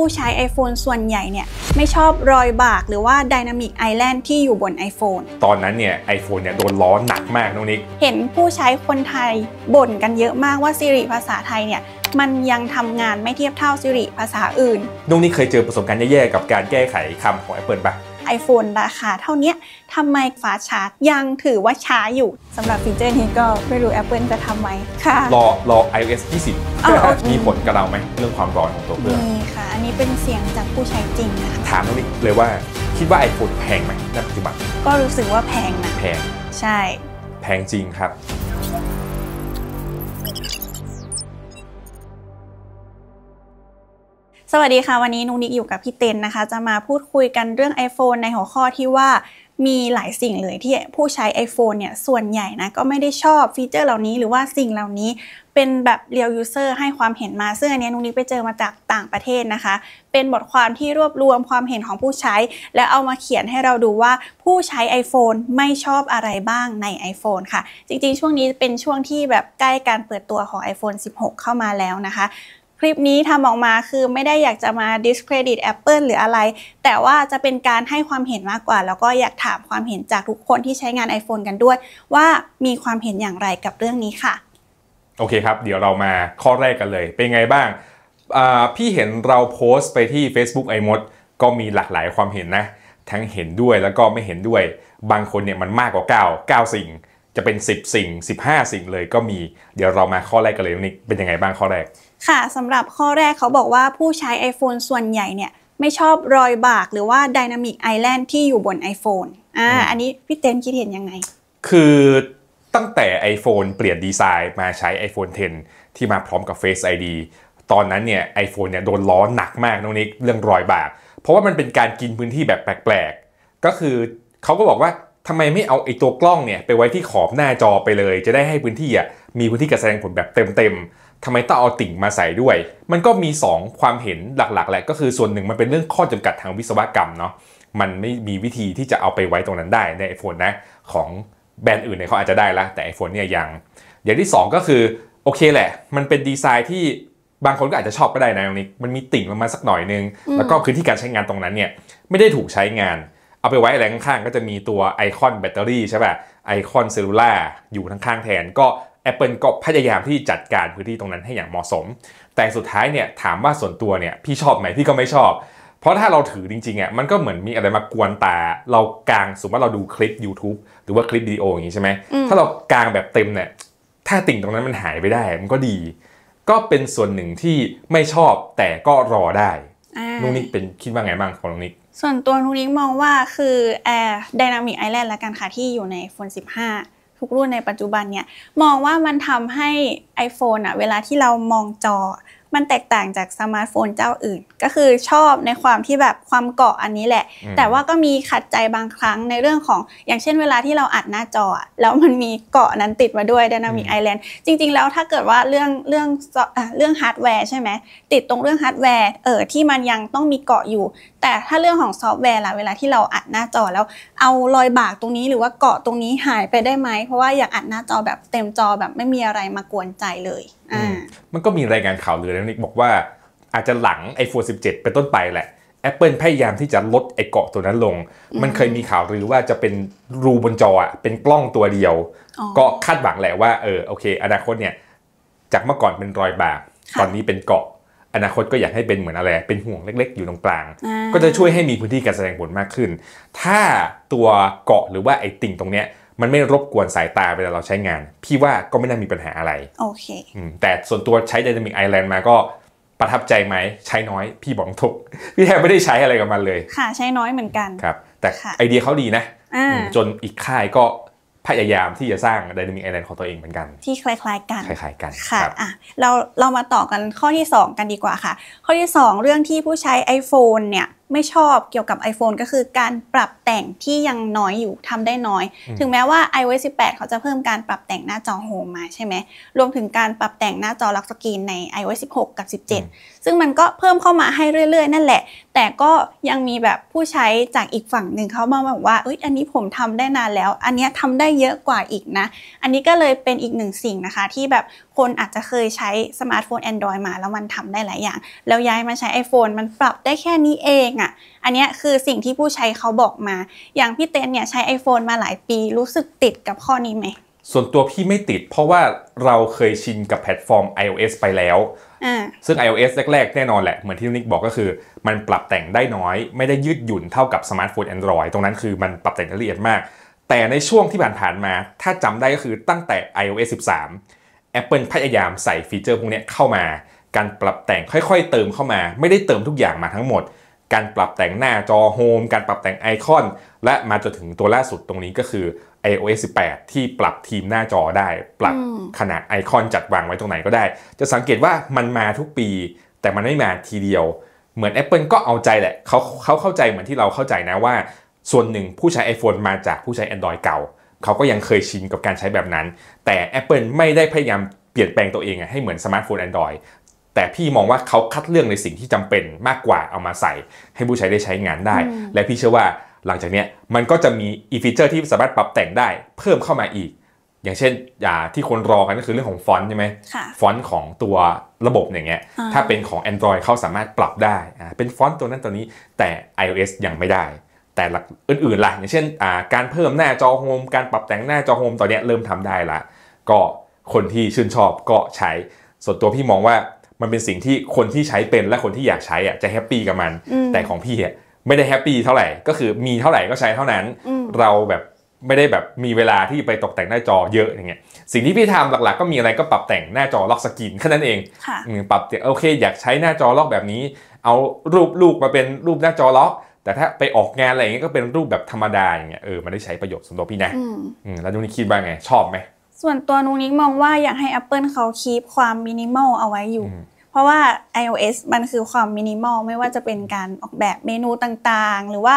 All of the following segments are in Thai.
ผู้ใช้ iPhone ส่วนใหญ่เนี่ยไม่ชอบรอยบากหรือว่าด y นามิกไอแลนด์ที่อยู่บน iPhone ตอนนั้นเนี่ยไอโฟนเนี่ยโดนล้อหนักมากน้องนิก เห็นผู้ใช้คนไทยบ่นกันเยอะมากว่า Siri ภาษาไทยเนี่ยมันยังทำงานไม่เทียบเท่า Siri ภาษาอื่น น้องนิกเคยเจอประสบการณ์แย่ๆกับการแก้ไขคำของ Apple ปะ iPhone ราคาเท่านี้ทำไมฝาชาร์จยังถือว่าช้าอยู่สำหรับฟีเจอร์นี้ก็ไม่รู้ Apple จะทำไหมค่ะรอรอ iOS 20มีผลกับเราไหม เรื่องความร้อนของตัวเครื่องมีค่ะ อันนี้เป็นเสียงจากผู้ใช้จริงนะคะถามตรงนี้เลยว่าคิดว่า iPhone แพงไหมในปัจจุบันก็รู้สึกว่าแพงนะ แพงใช่ แพงจริงครับสวัสดีค่ะ วันนี้นุนิกอยู่กับพี่เต้นนะคะ จะมาพูดคุยกันเรื่อง iPhone ในหัวข้อที่ว่ามีหลายสิ่งเลยที่ผู้ใช้ iPhone เนี่ยส่วนใหญ่นะก็ไม่ได้ชอบฟีเจอร์เหล่านี้หรือว่าสิ่งเหล่านี้ เป็นแบบเรียวยูเซอร์ให้ความเห็นมา ซึ่งอันนี้นุ้งนิกไปเจอมาจากต่างประเทศนะคะ เป็นบทความที่รวบรวมความเห็นของผู้ใช้ แล้วเอามาเขียนให้เราดูว่าผู้ใช้ iPhone ไม่ชอบอะไรบ้างใน iPhone ค่ะ จริงๆ ช่วงนี้เป็นช่วงที่แบบใกล้การเปิดตัวของ iPhone 16 เข้ามาแล้วนะคะคลิปนี้ทำออกมาคือไม่ได้อยากจะมา discredit Apple หรืออะไร แต่ว่าจะเป็นการให้ความเห็นมากกว่าแล้วก็อยากถามความเห็นจากทุกคนที่ใช้งาน iPhone กันด้วย ว่ามีความเห็นอย่างไรกับเรื่องนี้ค่ะ โอเคครับ เดี๋ยวเรามาข้อแรกกันเลย เป็นไงบ้างพี่เห็นเราโพสต์ไปที่ Facebook i m o d ก็มีหลากหลายความเห็นนะ ทั้งเห็นด้วยแล้วก็ไม่เห็นด้วย บางคนเนี่ยมันมากกว่า9 9 สิ่งจะเป็น 10 สิ่ง 15 สิ่งเลย ก็มีเดี๋ยวเรามาข้อแรกกันเลยนี่เป็นยังไงบ้างข้อแรกค่ะ สำหรับข้อแรกเขาบอกว่าผู้ใช้ iPhone ส่วนใหญ่เนี่ยไม่ชอบรอยบากหรือว่า Dynamic Island ที่อยู่บน iPhone อ่าอันนี้พี่เต้นคิดเห็นยังไง คือตั้งแต่ iPhone เปลี่ยนดีไซน์มาใช้ iPhone 10 ที่มาพร้อมกับ Face ID ตอนนั้นเนี่ยไอโฟนเนี่ยโดนล้อหนักมากน้องนิกเรื่องรอยบาก เพราะว่ามันเป็นการกินพื้นที่แบบแปลกๆ ก็คือเขาก็บอกว่าทำไมไม่เอาไอตัวกล้องเนี่ยไปไว้ที่ขอบหน้าจอไปเลย จะได้ให้พื้นที่อ่ะมีพื้นที่กระแสงผลแบบเต็มๆทำไมต้องเอาติ่งมาใส่ด้วย มันก็มี 2 ความเห็นหลักๆ แหละ ก็คือส่วนหนึ่งมันเป็นเรื่องข้อจำกัดทางวิศวกรรมเนาะ มันไม่มีวิธีที่จะเอาไปไว้ตรงนั้นได้ใน iPhone นะของแบรนด์อื่นเนี่ยเขาอาจจะได้ละ แต่ iPhone เนี่ยยัง อย่างที่ 2 ก็คือ โอเคแหละ มันเป็นดีไซน์ที่บางคนก็อาจจะชอบก็ได้นะตรงนี้มันมีติ่งลงมาสักหน่อยนึงแล้วก็พื้นที่การใช้งานตรงนั้นเนี่ยไม่ได้ถูกใช้งาน เอาไปไว้อะไรข้างๆก็จะมีตัวไอคอนแบตเตอรี่ใช่ป่ะไอคอนเซลลูล่าอยู่ข้างๆแทนก็ Apple ก็พยายามที่จัดการพื้นที่ตรงนั้นให้อย่างเหมาะสม แต่สุดท้ายเนี่ยถามว่าส่วนตัวเนี่ยพี่ชอบไหมพี่ก็ไม่ชอบ เพราะถ้าเราถือจริงๆอ่ะมันก็เหมือนมีอะไรมากวนตา เรากางสมมติว่าเราดูคลิป YouTube หรือว่าคลิปวิดีโออย่างนี้ใช่ไหมถ้าเรากางแบบเต็มเนี่ยถ้าติ่งตรงนั้นมันหายไปได้มันก็ดี ก็เป็นส่วนหนึ่งที่ไม่ชอบ แต่ก็รอได้นุกนิกเป็นคิดว่าไงบ้างของนุกนิกส่วนตัวนุกนิกมองว่าคือแอร์ไดนามิกไอแลนด์ละกันค่ะที่อยู่ในโฟน15ทุกรุ่นในปัจจุบันเนี่ย มองว่ามันทำให้ iPhone อะเวลาที่เรามองจอมันแตกต่างจากสมาร์ทโฟนเจ้าอื่น ก็คือชอบในความที่แบบความเกาะอันนี้แหละ แต่ว่าก็มีขัดใจบางครั้งในเรื่องของอย่างเช่นเวลาที่เราอัดหน้าจอ แล้วมันมีเกาะนั้นติดมาด้วยดานามิกไอแลนด์จริงๆ แล้วถ้าเกิดว่าเรื่องเรื่องเรื่องฮาร์ดแวร์ใช่ไหมติดตรงเรื่องฮาร์ดแวร์เออที่มันยังต้องมีเกาะอยู่ แต่ถ้าเรื่องของซอฟต์แวร์ล่ะเวลาที่เราอัดหน้าจอแล้วเอารอยบากตรงนี้หรือว่าเกาะตรงนี้หายไปได้ไหม เพราะว่าอยากอัดหน้าจอแบบเต็มจอแบบไม่มีอะไรมากวนใจเลยมันก็มีรายงานข่าวเลยนะนี้บอกว่า อาจจะหลัง iPhone 17เป็นต้นไปแหละ Apple พยายามที่จะลดไอ้เกาะตัวนั้นลง มันเคยมีข่าวหรือว่าจะเป็นรูบนจอเป็นกล้องตัวเดียวก็คาดหวังแหละว่าเออโอเค อนาคตเนี่ยจากเมื่อก่อนเป็นรอยบาก ตอนนี้เป็นเกาะ อนาคตก็อยากให้เป็นเหมือนอะไรเป็นห่วงเล็กๆอยู่ตรงกลางก็จะช่วยให้มีพื้นที่การแสดงผลมากขึ้นถ้าตัวเกาะหรือว่าไอ้ติ่งตรงเนี้ยมันไม่รบกวนสายตาเวลาเราใช้งาน พี่ว่าก็ไม่น่ามีปัญหาอะไรโอเคแต่ส่วนตัวใช้ Dynamic Island มาก็ประทับใจไหมใช้น้อย พี่บอกทุกพี่แทบไม่ได้ใช้อะไรกับมันเลย ค่ะ ใช้น้อยเหมือนกันครับแต่ไอเดียเขาดีนะ จนอีกค่ายก็พยายามที่จะสร้างไดนามิกไอแลนด์ของตัวเองเหมือนกัน ที่คล้ายๆกันคล้ายๆกันค่ะอ่ะเราเรามาต่อกันข้อที่ 2 กันดีกว่าค่ะ ข้อที่ 2 เรื่องที่ผู้ใช้ iPhone เนี่ยไม่ชอบเกี่ยวกับ iPhone ก็คือการปรับแต่งที่ยังน้อยอยู่ทำได้น้อย ถึงแม้ว่า iOS 18 เขาจะเพิ่มการปรับแต่งหน้าจอโฮมมาใช่ไหมรวมถึงการปรับแต่งหน้าจอล็อกสกรีนใน iOS 16กับ17 ซึ่งมันก็เพิ่มเข้ามาให้เรื่อยๆ นั่นแหละ แต่ก็ยังมีแบบผู้ใช้จากอีกฝั่งหนึ่งเขามาบอกว่าเอ้ยอันนี้ผมทำได้นานแล้ว อันนี้ทำได้เยอะกว่าอีกนะ อันนี้ก็เลยเป็นอีกหนึ่งสิ่งนะคะ ที่แบบคนอาจจะเคยใช้สมาร์ทโฟน Android มาแล้วมันทำได้หลายอย่าง แล้วย้ายมาใช้ iPhone มันปรับได้แค่นี้เองอะ่ะอันนี้คือสิ่งที่ผู้ใช้เขาบอกมา อย่างพี่เต้นเนี่ยใช้ iPhone มาหลายปีรู้สึกติดกับข้อนี้ไหม ส่วนตัวพี่ไม่ติดเพราะว่าเราเคยชินกับแพลตฟอร์ม iOS ไปแล้วซึ่ง iOS แรกๆแน่นอนแหละ เหมือนที่นิกบอกก็คือ มันปรับแต่งได้น้อยไม่ได้ยืดหยุ่นเท่ากับสมาร์ทโฟน Android ตรงนั้นคือมันปรับแต่งละเอียดมาก แต่ในช่วงที่ผ่านๆมา ถ้าจำได้ก็คือตั้งแต่ iOS 13 Apple พยายามใส่ฟีเจอร์พวกนี้เข้ามา การปรับแต่งค่อยๆเติมเข้ามา ไม่ได้เติมทุกอย่างมาทั้งหมด การปรับแต่งหน้าจอโฮม การปรับแต่งไอคอน และมาจนถึงตัวล่าสุดตรงนี้ก็คือ iOS 18 ที่ปรับทีมหน้าจอได้ ปรับขนาดไอคอนจัดวางไว้ตรงไหนก็ได้ จะสังเกตว่ามันมาทุกปี แต่มันไม่มาทีเดียว เหมือน Apple ก็เอาใจแหละเขาเขาเข้าใจเหมือนที่เราเข้าใจนะว่า ส่วนหนึ่งผู้ใช้ iPhone มาจากผู้ใช้ Android เก่าเขาก็ยังเคยชินกับการใช้แบบนั้น แต่ Apple ไม่ได้พยายามเปลี่ยนแปลงตัวเอง ให้เหมือนสมาร์ทโฟน Android แต่พี่มองว่าเขาคัดเลือกในสิ่งที่จำเป็นมากกว่าเอามาใส่ ให้ผู้ใช้ได้ใช้งานได้ และพี่เชื่อว่าหลังจากนี้มันก็จะมีอีฟีเจอร์ที่สามารถปรับแต่งได้ เพิ่มเข้ามาอีก อย่างเช่นอย่าที่คนรอกันก็คือเรื่องของฟอนต์ใช่ไหมฟอนต์ของตัวระบบอย่างเงี้ย ถ้าเป็นของ Android เขาสามารถปรับได้ เป็นฟอนต์ตัวนั้นตัวนี้ แต่ iOS ยังไม่ได้แต่หลักอื่นๆล่ะอย่างเช่นการเพิ่มหน้าจอโฮมการปรับแต่งหน้าจอโฮมตอนนี้เริ่มทำได้ละ ก็คนที่ชื่นชอบก็ใช้ส่วนตัวพี่มองว่ามันเป็นสิ่งที่คนที่ใช้เป็นและคนที่อยากใช้อ่ะจะแฮปปี้กับมัน แต่ของพี่อ่ะไม่ได้แฮปปี้เท่าไหร่ก็คือมีเท่าไหร่ก็ใช้เท่านั้นเราแบบไม่ได้แบบมีเวลาที่ไปตกแต่งหน้าจอเยอะอย่างเงี้ยสิ่งที่พี่ทำหลักๆ ก็มีอะไรก็ปรับแต่งหน้าจอล็อกสกินแค่นั้นเองปรับโอเค อยากใช้หน้าจอล็อกแบบนี้ เอารูปลูกมาเป็นรูปหน้าจอล็อกแต่ถ้าไปออกงานอะไรอย่างเงี้ยก็เป็นรูปแบบธรรมดาอย่างเงี้ยเออมันได้ใช้ประโยชน์สำหรับพี่นะแล้วนุ้งนี่คิดว่าไง ชอบไหม ส่วนตัวนุ้งนิกมองว่าอยากให้ Apple เขาคีปความมินิมอลเอาไว้อยู่ เพราะว่า iOS มันคือความมินิมอลไม่ว่าจะเป็นการออกแบบเมนูต่างๆ หรือว่า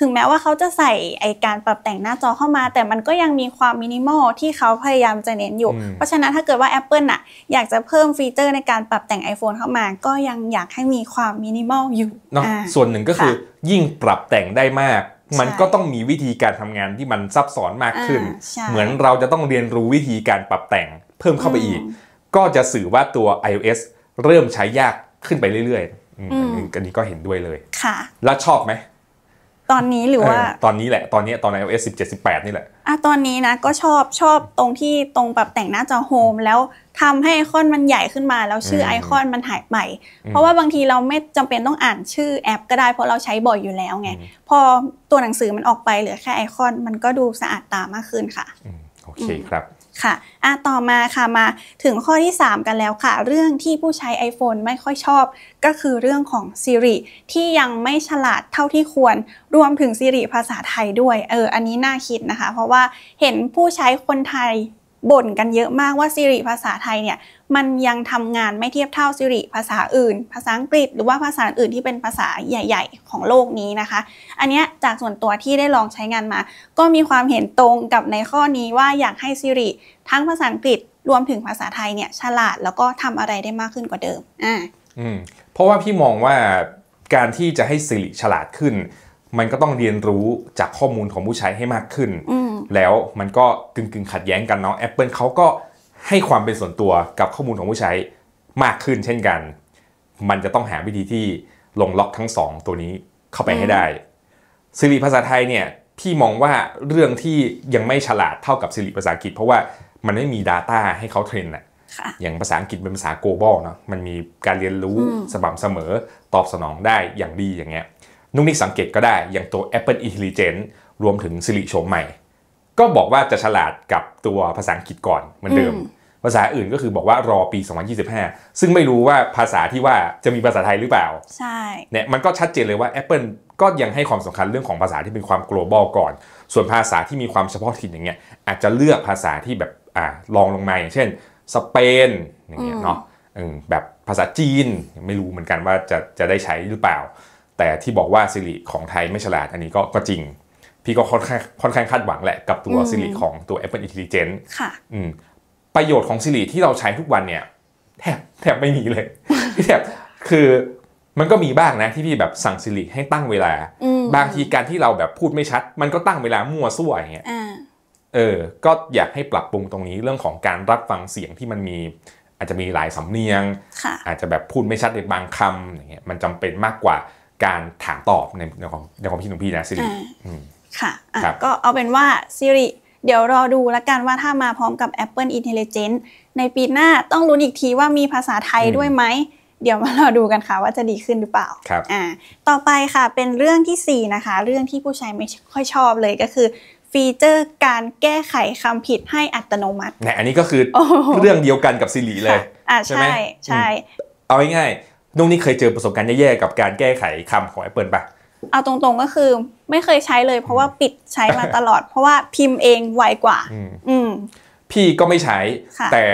ถึงแม้ว่าเขาจะใส่ไอการปรับแต่งหน้าจอเข้ามาแต่มันก็ยังมีความมินิมอลที่เขาพยายามจะเน้นอยู่ เพราะฉะนั้นถ้าเกิดว่า Apple น่ะอยากจะเพิ่มฟีเจอร์ในการปรับแต่ง iPhone เข้ามา ก็ยังอยากให้มีความมินิมอลอยู่เนาะส่วนหนึ่งก็คือยิ่งปรับแต่งได้มาก มันก็ต้องมีวิธีการทำงานที่มันซับซ้อนมากขึ้น เหมือนเราจะต้องเรียนรู้วิธีการปรับแต่ง เพิ่มเข้าไปอีก ก็จะสื่อว่าตัว iOS เริ่มใช้ยากขึ้นไปเรื่อยๆอันนี้ก็เห็นด้วยเลยค่ะแล้วชอบไหมตอนนี้หรือว่าตอนนี้แหละตอนนี้ตอน iOS 17 18นี่แหละอ่ะตอนนี้นะก็ชอบชอบตรงที่ตรงแบบแต่งหน้าจอโฮมแล้วทำให้ไอคอนมันใหญ่ขึ้นมา แล้วชื่อไอคอนมันหายไปเพราะว่าบางทีเราไม่จำเป็นต้องอ่านชื่อแอป ก็ได้ เพราะเราใช้บ่อยอยู่แล้วไง พอตัวหนังสือมันออกไปเหลือแค่ไอคอนมันก็ดูสะอาดตามากขึ้นค่ะโอเคครับค่ะอ่ะต่อมาค่ะมาถึงข้อที่ 3 กันแล้วค่ะ เรื่องที่ผู้ใช้ iPhone ไม่ค่อยชอบ ก็คือเรื่องของ Siri ที่ยังไม่ฉลาดเท่าที่ควรรวมถึง Siri ภาษาไทยด้วยเอออันนี้น่าคิดนะคะ เพราะว่าเห็นผู้ใช้คนไทยบ่นกันเยอะมากว่า Siri ภาษาไทยเนี่ยมันยังทำงานไม่เทียบเท่าสิริภาษาอื่น ภาษาอังกฤษ หรือว่าภาษาอื่นที่เป็นภาษาใหญ่ๆของโลกนี้นะคะ อันนี้จากส่วนตัวที่ได้ลองใช้งานมา ก็มีความเห็นตรงกับในข้อนี้ว่าอยากให้สิริทั้งภาษาอังกฤษรวมถึงภาษาไทยเนี่ย ฉลาดแล้วก็ทำอะไรได้มากขึ้นกว่าเดิมอ่าอืมเพราะว่าพี่มองว่าการที่จะให้สิริฉลาดขึ้น มันก็ต้องเรียนรู้จากข้อมูลของผู้ใช้ให้มากขึ้น แล้วมันก็กึ่งๆขัดแย้งกันเนาะแอปเปิลเขาก็ให้ความเป็นส่วนตัวกับข้อมูลของผู้ใช้มากขึ้นเช่นกัน มันจะต้องหาวิธีที่ลงล็อกทั้ง 2 ตัวนี้เข้าไปให้ได้สิริภาษาไทยเนี่ยพี่มองว่าเรื่องที่ยังไม่ฉลาดเท่ากับสิริภาษาอังกฤษเพราะว่ามันไม่มี Data ให้เขาเทรนอะอย่างภาษาอังกฤษเป็นภาษา global เนาะ มันมีการเรียนรู้สม่ำเสมอ ตอบสนองได้อย่างดีอย่างเงี้ย นุ่นนิ่สังเกตก็ได้ อย่างตัว Apple Intelligence รวมถึงสิริโฉมใหม่ก็บอกว่าจะฉลาดกับตัวภาษาอังกฤษก่อนเหมือนเดิม ภาษาอื่นก็คือบอกว่ารอปี 2025 ซึ่งไม่รู้ว่าภาษาที่ว่าจะมีภาษาไทยหรือเปล่า ใช่เนี่ยมันก็ชัดเจนเลยว่า Apple ก็ยังให้ความสำคัญเรื่องของภาษาที่เป็นความ global ก่อน ส่วนภาษาที่มีความเฉพาะถิ่นอย่างเงี้ยอาจจะเลือกภาษาที่แบบอ่าลองลงมาอย่างเช่นสเปนอย่างเงี้ยเนาะแบบภาษาจีนไม่รู้เหมือนกันว่าจะจะได้ใช้หรือเปล่า แต่ที่บอกว่าสิริของไทยไม่ฉลาด อันนี้ก็ก็จริงพี่ก็ค่อนข้างค่อนข้างคาดหวังแหละกับตัวสิริของตัว Apple Intelligence ค่ะ อืมประโยชน์ของสิริที่เราใช้ทุกวันเนี่ย แทบ แทบไม่มีเลยแทบคือมันก็มีบ้างนะที่พี่แบบสั่งสิริให้ตั้งเวลา บางทีการที่เราแบบพูดไม่ชัด มันก็ตั้งเวลามั่วซั่วอย่างเงี้ยเออก็อยากให้ปรับปรุงตรงนี้เรื่องของการรับฟังเสียงที่มันมี อาจจะมีหลายสำเนียง อาจจะแบบพูดไม่ชัดในบางคำอย่างเงี้ยมันจำเป็นมากกว่าการถามตอบในในของในของพี่หนุ่มพี่นะสิริค่ะะก็เอาเป็นว่า Siri เดี๋ยวรอดูแล้วกันว่าถ้ามาพร้อมกับ Apple Intelligence ในปีหน้าต้องรุ้นอีกทีว่ามีภาษาไทยด้วยไหม เดี๋ยวมารอดูกันค่ะว่าจะดีขึ้นหรือเปล่าครับอ่าต่อไปค่ะเป็นเรื่องที่4นะคะเรื่องที่ผู้ใช้ไม่ค่อยชอบเลยก็คือ ฟีเจอร์การแก้ไขคำผิดให้อัตโนมัติเนี่ยอันนี้ก็คืออเรื่องเดียวกันกับซิริเลย ใช่ไหมใช่เอาง่ายๆนุ่งนี่เคยเจอประสบการณ์แย่ๆกับการแก้ไขคำของ Apple ปะเอาตรงๆก็คือไม่เคยใช้เลย เพราะว่าปิดใช้มาตลอดเพราะว่าพิมพ์เองไวกว่าอืพี่ก็ไม่ใช้แต่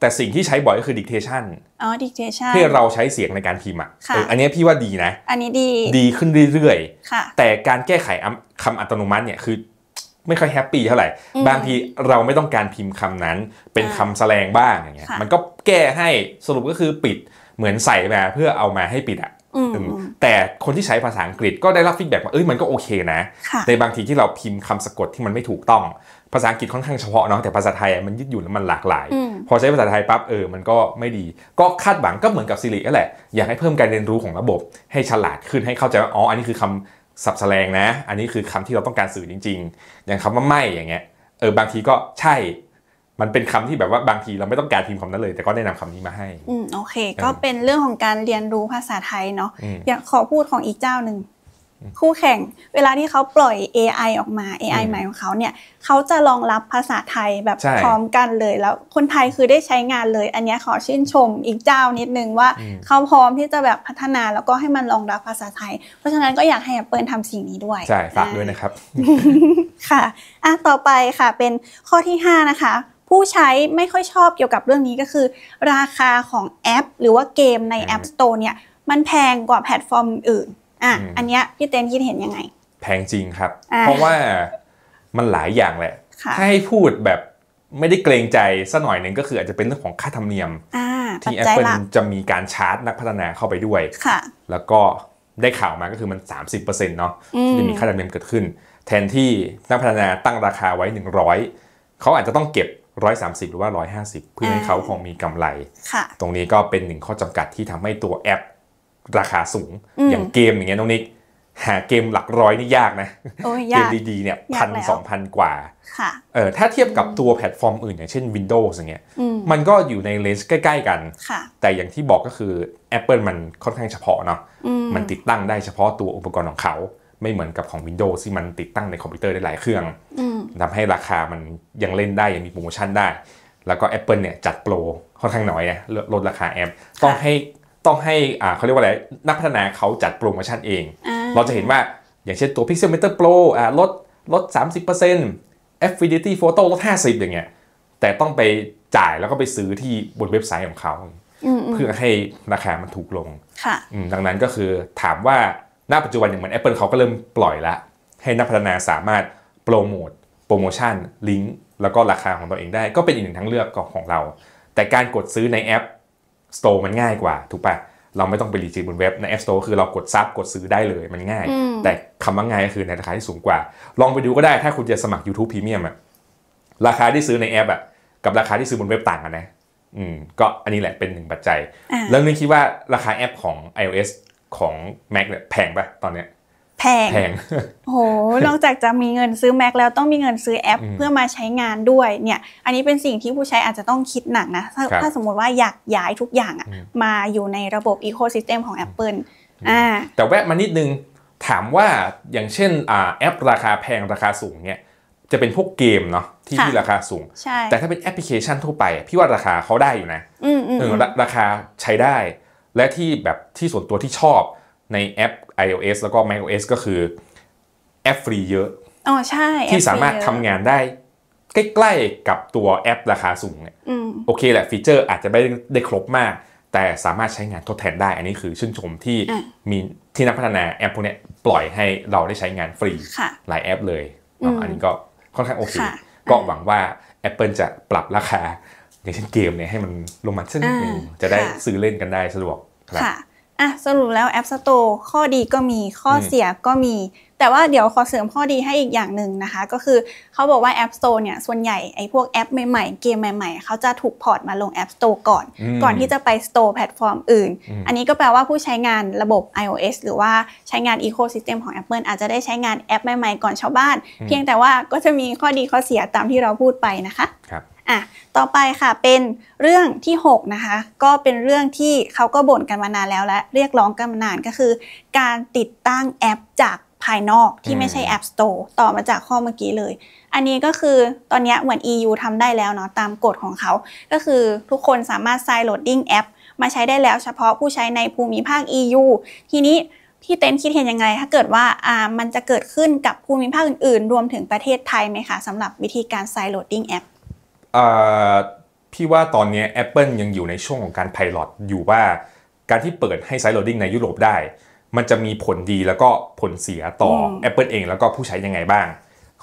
แต่สิ่งที่ใช้บ่อยก็คือดิกเทชันอ๋อดิกเทชันที่เราใช้เสียงในการพิมพ์อ่ะอันนี้พี่ว่าดีนะ อันนี้ดีดีขึ้นเรื่อยๆแต่การแก้ไขคำอัตโนมัติเนี่ยคือไม่ค่อยแฮปปี้เท่าไหร่บางทีเราไม่ต้องการพิมพ์คำนั้นเป็นคำแสดงบ้างอย่างเงี้ยมันก็แก้ให้สรุปก็คือปิดเหมือนใส่มาเพื่อเอามาให้ปิดอ่ะแต่คนที่ใช้ภาษาอังกฤษก็ได้รับฟีดแบ็กว่าเอ้ยมันก็โอเคนะในบางทีที่เราพิมพ์คำสะกดที่มันไม่ถูกต้องภาษาอังกฤษค่อนข้างเฉพาะเนาะแต่ภาษาไทยมันยืดหยุ่นและมันหลากหลาย พอใช้ภาษาไทยปั๊บเออมันก็ไม่ดี ก็คาดหวังก็เหมือนกับซีรีส์แหละ อยากให้เพิ่มการเรียนรู้ของระบบ ให้ฉลาดขึ้นให้เข้าใจว่าอ๋ออันนี้คือคำสับแสลงนะอันนี้คือคำที่เราต้องการสื่อจริง ๆ อย่างคำว่าไม่อย่างเงี้ยเออบางทีก็ใช่มันเป็นคำที่แบบว่าบางทีเราไม่ต้องการทีมคำนั้นเลย แต่ก็แนะนำคำนี้มาให้ อืมโอเค ก็เป็นเรื่องของการเรียนรู้ภาษาไทยเนาะอยากขอพูดของอีกเจ้าหนึ่งคู่แข่ง เวลาที่เขาปล่อย AI ออกมา AI ใหม่ของเขาเนี่ยเขาจะรองรับภาษาไทยแบบพร้อมกันเลย แล้วคนไทยคือได้ใช้งานเลย อันนี้ขอชื่นชม อีกเจ้านิดนึงว่าเขาพร้อมที่จะแบบพัฒนาแล้วก็ให้มันรองรับภาษาไทย เพราะฉะนั้นก็อยากให้เปิลทำสิ่งนี้ด้วยใช่ฝากด้วยนะครับ ค่ะอ่ะต่อไปค่ะ เป็นข้อที่5นะคะผู้ใช้ไม่ค่อยชอบเกี่ยวกับเรื่องนี้ก็คือ ราคาของแอปหรือว่าเกมใน App Store เนี่ยมันแพงกว่าแพลตฟอร์มอื่น อ่ะ อันเนี้ยพี่เต้นคิดเห็นยังไง แพงจริงครับ เพราะว่ามันหลายอย่างแหละ ถ้าให้พูดแบบไม่ได้เกรงใจสัหน่อยหนึ่งก็คืออาจจะเป็นเรื่องของค่าธรรมเนียมที่ Apple จะมีการชาร์จ นักพัฒนาเข้าไปด้วย ค่ะ แล้วก็ได้ข่าวมา ก็คือมัน30%เนาะ ที่จะมีค่าธรรมเนียมเกิดขึ้น แทนที่นักพัฒนาตั้งราคาไว้ 100เขาอาจจะต้องเก็บ130 หรือว่า 150 เพื่อให้เขาคงมีกำไร ตรงนี้ก็เป็นหนึ่งข้อจำกัดที่ทำให้ตัวแอปราคาสูง อย่างเกมอย่างเงี้ยน้องนิกหาเกมหลักร้อยนี่ยากนะเกมดีๆเนี่ยพันสองพันกว่าเออถ้าเทียบกับตัวแพลตฟอร์มอื่น อย่างเช่น Windows อย่างเงี้ยมันก็อยู่ในเลนส์ใกล้ๆกัน แต่อย่างที่บอกก็คือ Apple มันค่อนข้างเฉพาะเนาะมันติดตั้งได้เฉพาะตัวอุปกรณ์ของเขาไม่เหมือนกับของ Windows ที่มันติดตั้งในคอมพิวเตอร์ได้หลายเครื่องทำให้ราคามันยังเล่นได้ ยังมีโปรโมชั่นได้ แล้วก็ Apple เนี่ย จัดโปรค่อนข้างน้อยนะลดราคาแอป ต้องให้ต้องให้เขาเรียกว่าอะไรนักพัฒนาเขาจัดโปรโมชั่นเอง เราจะเห็นว่าอย่างเช่นตัว Pixel Meter Pro ลดลด 30% Affinity Photo ลด50 อย่างเงี้ยแต่ต้องไปจ่ายแล้วก็ไปซื้อที่บนเว็บไซต์ของเขาเพื่อให้ราคามันถูกลงดังนั้นก็คือถามว่าหน้าปัจจุบันอย่างเหมือน Apple เขาก็เริ่มปล่อยละให้นักพัฒนาสามารถโปรโมทโปรโมชั่นลิงก์แล้วก็ราคาของตัวเองได้ก็เป็นอีกหนึ่งทางเลือกของเรา แต่การกดซื้อในแอป Store มันง่ายกว่า ถูกปะเราไม่ต้องไปรีจิตบนเว็บในแอป Store คือเรากดซับกดซื้อได้เลยมันง่าย แต่คำว่าง่ายก็คือในราคาที่สูงกว่า ลองไปดูก็ได้ถ้าคุณจะสมัคร YouTube Premium อะราคาที่ซื้อในแอปอะกับราคาที่ซื้อบนเว็บต่างกันนะอืมก็อันนี้แหละเป็นหนึ่งปัจจัย แล้วนึกคิดว่าราคาแอปของ iOS ของแม็กเนี่ยแพงปะตอนเนี้ยแพงแพง โหนอกจากจะมีเงินซื้อแม็กแล้วต้องมีเงินซื้อแอปเพื่อมาใช้งานด้วยเนี่ย อันนี้เป็นสิ่งที่ผู้ใช้อาจจะต้องคิดหนักนะ ถ้าถ้าสมมติว่าอยากย้ายทุกอย่างอะมาอยู่ในระบบอีโคซิสเต็มของ Apple อ่าแต่แวะมานิดนึงถามว่าอย่างเช่นแอปราคาแพงราคาสูงเนี่ยจะเป็นพวกเกมเนาะที่ที่ราคาสูงใช่แต่ถ้าเป็นแอปพลิเคชันทั่วไปพี่ว่าราคาเขาได้อยู่นะออืืมมราคาใช้ได้และที่แบบที่ส่วนตัวที่ชอบในแอป iOS แล้วก็ macOS ก็คือ แอปฟรีเยอะ อ๋อใช่ที่สามารถทำงานได้ใกล้ๆกับตัวแอปราคาสูงเนี่ยโอเคแหละฟีเจอร์อาจจะไม่ได้ครบมาก แต่สามารถใช้งานทดแทนได้อันนี้คือชื่นชมที่มีที่นักพัฒนาแอปพวกนี้ปล่อยให้เราได้ใช้งานฟรี หลายแอปเลยอันนี้ก็ค่อนข้างโอเค ก็หวังว่า Apple จะปรับราคาอย่างเช่นเกมเนี่ยให้มันลงมาสักนิดนึงจะได้ซื้อเล่นกันได้สะดวกค่ะ อ่ะ สรุปแล้วแอปสโตร์ข้อดีก็มีข้อเสียก็มี แต่ว่าเดี๋ยวขอเสริมข้อดีให้อีกอย่างหนึ่งนะคะ ก็คือเขาบอกว่าแอปสโตร์เนี่ย ส่วนใหญ่ ไอ้พวกแอปใหม่ๆ เกมใหม่ๆ เขาจะถูกพอร์ตมาลงแอปสโตร์ก่อน ก่อนที่จะไปสโตร์แพลตฟอร์มอื่น อันนี้ก็แปลว่าผู้ใช้งานระบบ iOS หรือว่าใช้งานอีโคซิสเต็มของ Apple อาจจะได้ใช้งานแอปใหม่ๆ ก่อนชาวบ้าน เพียงแต่ว่าก็จะมีข้อดีข้อเสียตามที่เราพูดไปนะคะครับอ่ะต่อไปค่ะเป็นเรื่องที่6นะคะก็เป็นเรื่องที่เขาก็บ่นกันมานานแล้ว และ เรียกร้องกันมานานก็คือ การติดตั้งแอป จากภายนอกที่ไม่ใช่แอป Store ต่อมาจากข้อเมื่อกี้เลย อันนี้ก็คือตอนนี้เหมือน EU ทำได้แล้วเนาะตามกฎของเขาก็คือทุกคนสามารถไซโหลดดิ้งแอปมาใช้ได้แล้วเฉพาะผู้ใช้ในภูมิภาค EU ทีนี้พี่เต้นคิดเห็นยังไงถ้าเกิดว่าอ่ามันจะเกิดขึ้นกับภูมิภาคอื่นๆ รวมถึงประเทศไทยไหมคะสำหรับวิธีการไซโหลดดิ้งแอปพี่ว่าตอนนี้ Apple ยังอยู่ในช่วงของการไพลอตอยู่ว่าการที่เปิดให้ไซด์โหลดิ้งในยุโรปได้ มันจะมีผลดีแล้วก็ผลเสียต่อ Apple เองแล้วก็ผู้ใช้ยังไงบ้าง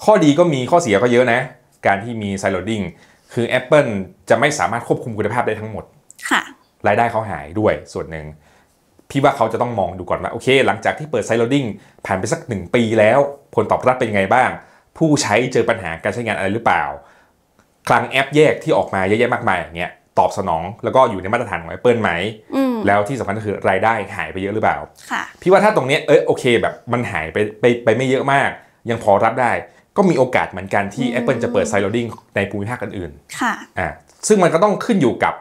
ข้อดีก็มีข้อเสียก็เยอะนะ การที่มีไซด์โหลดิ้งคือ Apple จะไม่สามารถควบคุมคุณภาพได้ทั้งหมดรายได้เขาหายด้วยส่วนหนึ่ง พี่ว่าเขาจะต้องมองดูก่อนว่าโอเค หลังจากที่เปิดไซด์โหลดดิ้งผ่านไปสัก 1 ปีแล้ว ผลตอบรับเป็นไงบ้าง ผู้ใช้เจอปัญหาการใช้งานอะไรหรือเปล่าคลังแอปแยกที่ออกมาเยอะแยะมากมายอย่างเงี้ยตอบสนองแล้วก็อยู่ในมาตรฐานของ Apple ไหม แล้วที่สำคัญก็คือ รายได้หายไปเยอะหรือเปล่าพี่ว่าถ้าตรงนี้เออโอเคแบบมันหายไปไปไปไม่เยอะมาก ยังพอรับได้ก็มีโอกาสเหมือนกันที่ Apple จะเปิดไซโลดิ้งในภูมิภาคอื่นค่ะอ่าซึ่งมันก็ต้องขึ้นอยู่กับ